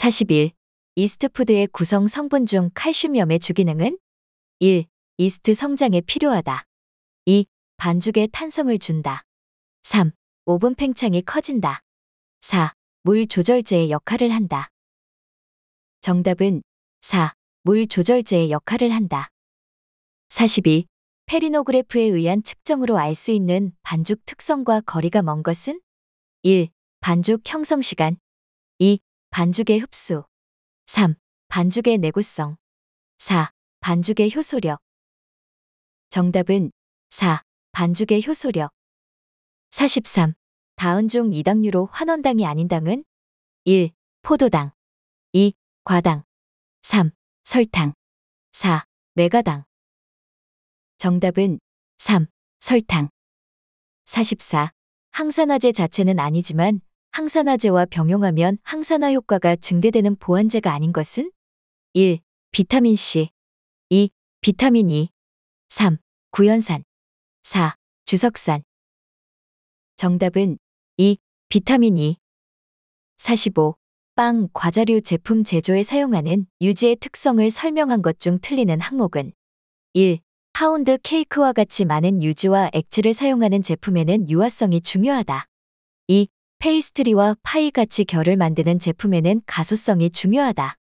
41. 이스트푸드의 구성 성분 중 칼슘염의 주기능은? 1. 이스트 성장에 필요하다. 2. 반죽에 탄성을 준다. 3. 오븐 팽창이 커진다. 4. 물 조절제의 역할을 한다. 정답은 4. 물 조절제의 역할을 한다. 42. 페리노그래프에 의한 측정으로 알 수 있는 반죽 특성과 거리가 먼 것은? 1. 반죽 형성 시간 2. 반죽의 흡수 3. 반죽의 내구성 4. 반죽의 효소력 정답은 4. 반죽의 효소력 43. 다은 중 이당류로 환원당이 아닌 당은 1. 포도당 2. 과당 3. 설탕 4. 메가당 정답은 3. 설탕 44. 항산화제 자체는 아니지만 항산화제와 병용하면 항산화 효과가 증대되는 보완제가 아닌 것은 1. 비타민 C 2. 비타민 E 3. 구연산 4. 주석산 정답은 2. 비타민 E 45. 빵, 과자류 제품 제조에 사용하는 유지의 특성을 설명한 것 중 틀리는 항목은 1. 파운드 케이크와 같이 많은 유지와 액체를 사용하는 제품에는 유화성이 중요하다. 2. 페이스트리와 파이 같이 결을 만드는 제품에는 가소성이 중요하다.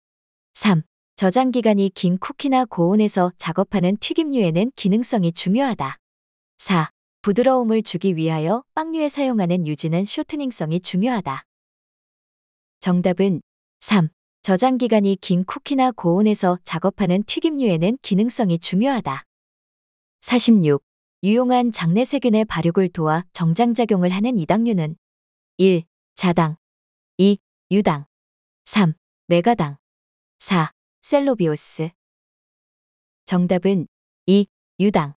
3. 저장 기간이 긴 쿠키나 고온에서 작업하는 튀김류에는 기능성이 중요하다. 4. 부드러움을 주기 위하여 빵류에 사용하는 유지는 쇼트닝성이 중요하다. 정답은 3. 저장 기간이 긴 쿠키나 고온에서 작업하는 튀김류에는 기능성이 중요하다. 46. 유용한 장내 세균의 발육을 도와 정장작용을 하는 이당류는 1. 자당 2. 유당 3. 메가당 4. 셀로비오스 정답은 2. 유당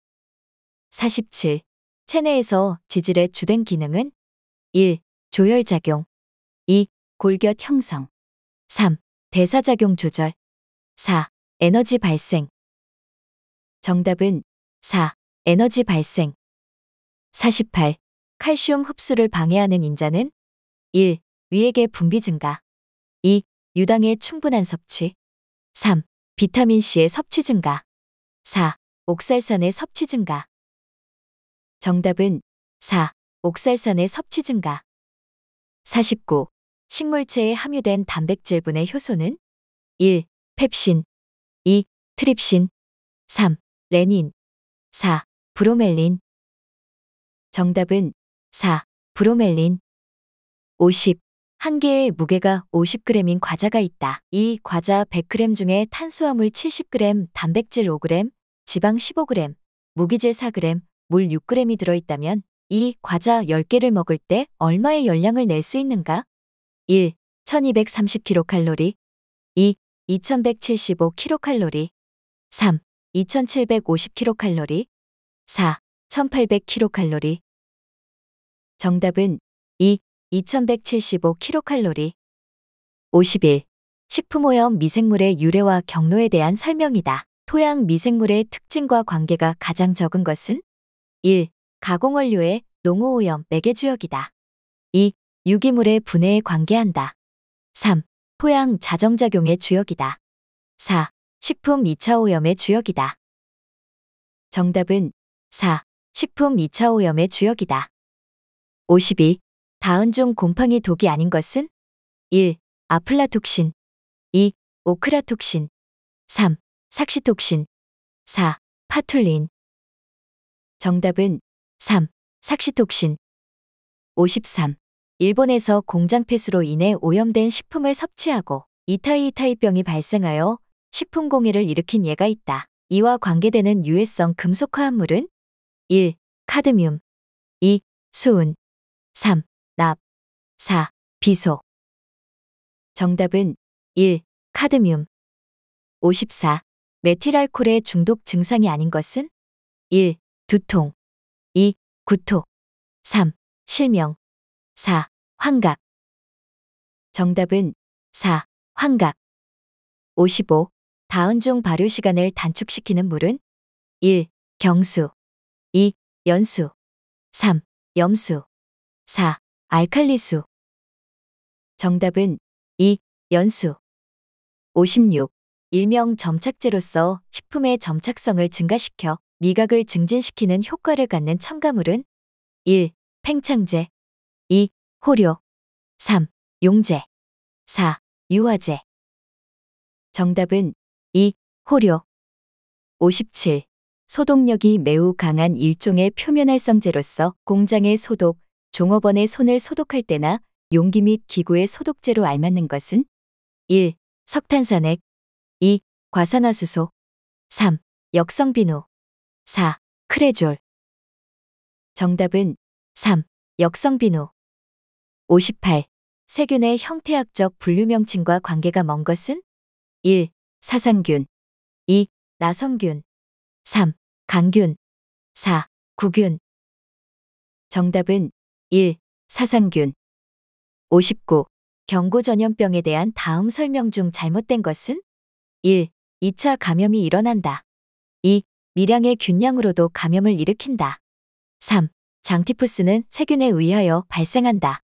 47. 체내에서 지질의 주된 기능은 1. 조혈작용 2. 골격 형성 3. 대사작용 조절 4. 에너지 발생 정답은 4. 에너지 발생 48. 칼슘 흡수를 방해하는 인자는 1. 위액의 분비 증가 2. 유당의 충분한 섭취 3. 비타민C의 섭취 증가 4. 옥살산의 섭취 증가 정답은 4. 옥살산의 섭취 증가 49. 식물체에 함유된 단백질분의 효소는 1. 펩신 2. 트립신 3. 레닌 4. 브로멜린 정답은 4. 브로멜린 50. 한 개의 무게가 50g인 과자가 있다. 이 과자 100g 중에 탄수화물 70g, 단백질 5g, 지방 15g, 무기질 4g, 물 6g이 들어있다면 이 과자 10개를 먹을 때 얼마의 열량을 낼 수 있는가? 1. 1230kcal 2. 2175kcal 3. 2750kcal 4. 1800kcal 정답은 2. 2175kcal 51. 식품오염 미생물의 유래와 경로에 대한 설명이다. 토양 미생물의 특징과 관계가 가장 적은 것은 1. 가공원료의 농후오염 매개주역이다. 2. 유기물의 분해에 관계한다. 3. 토양 자정작용의 주역이다. 4. 식품 2차 오염의 주역이다. 정답은 4. 식품 2차 오염의 주역이다. 52. 다은 중 곰팡이 독이 아닌 것은? 1. 아플라톡신 2. 오크라톡신 3. 삭시톡신 4. 파툴린 정답은 3. 삭시톡신 53. 일본에서 공장 폐수로 인해 오염된 식품을 섭취하고 이타이타이병이 발생하여 식품 공해를 일으킨 예가 있다. 이와 관계되는 유해성 금속화합물은 1. 카드뮴 2. 수은 3. 납. 4. 비소. 정답은 1. 카드뮴. 54. 메틸알콜의 중독 증상이 아닌 것은? 1. 두통. 2. 구토. 3. 실명. 4. 환각. 정답은 4. 환각. 55. 다운 중 발효 시간을 단축시키는 물은? 1. 경수. 2. 연수. 3. 염수. 4. 알칼리수 정답은 2. 연수 56. 일명 점착제로서 식품의 점착성을 증가시켜 미각을 증진시키는 효과를 갖는 첨가물은 1. 팽창제 2. 호료 3. 용제 4. 유화제 정답은 2. 호료 57. 소독력이 매우 강한 일종의 표면활성제로서 공장의 소독, 종업원의 손을 소독할 때나 용기 및 기구의 소독제로 알맞는 것은 1. 석탄산액 2. 과산화수소 3. 역성비누 4. 크레졸 정답은 3. 역성비누 58. 세균의 형태학적 분류 명칭과 관계가 먼 것은 1. 사상균 2. 나성균 3. 강균 4. 구균 정답은 1. 사상균 59. 경구 전염병에 대한 다음 설명 중 잘못된 것은 1. 2차 감염이 일어난다. 2. 미량의 균량으로도 감염을 일으킨다. 3. 장티푸스는 세균에 의하여 발생한다.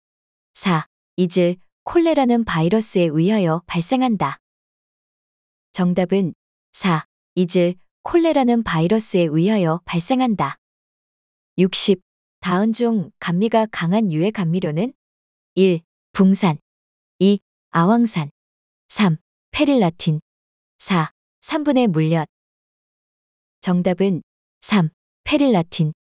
4. 이질, 콜레라는 바이러스에 의하여 발생한다. 정답은 4. 이질, 콜레라는 바이러스에 의하여 발생한다. 60. 다운 중 감미가 강한 유해 감미료는 1. 붕산 2. 아황산 3. 페릴라틴 4. 3분의 물엿 정답은 3. 페릴라틴